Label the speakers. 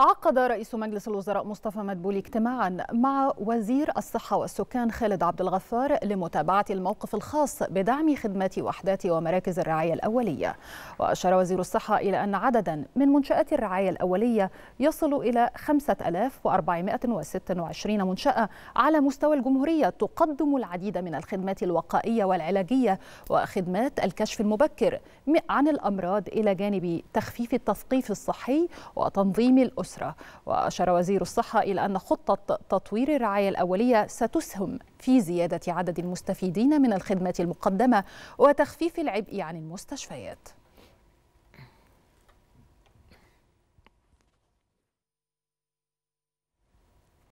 Speaker 1: عقد رئيس مجلس الوزراء مصطفى مدبولي اجتماعا مع وزير الصحة والسكان خالد عبد الغفار لمتابعة الموقف الخاص بدعم خدمات وحدات ومراكز الرعاية الأولية وأشار وزير الصحة إلى أن عددا من منشآت الرعاية الأولية يصل إلى 5426 منشأة على مستوى الجمهورية تقدم العديد من الخدمات الوقائية والعلاجية وخدمات الكشف المبكر عن الأمراض إلى جانب تخفيف التثقيف الصحي وتنظيم الأسر الأسرة وأشار وزير الصحة إلى أن خطة تطوير الرعاية الأولية ستسهم في زيادة عدد المستفيدين من الخدمات المقدمة وتخفيف العبء عن المستشفيات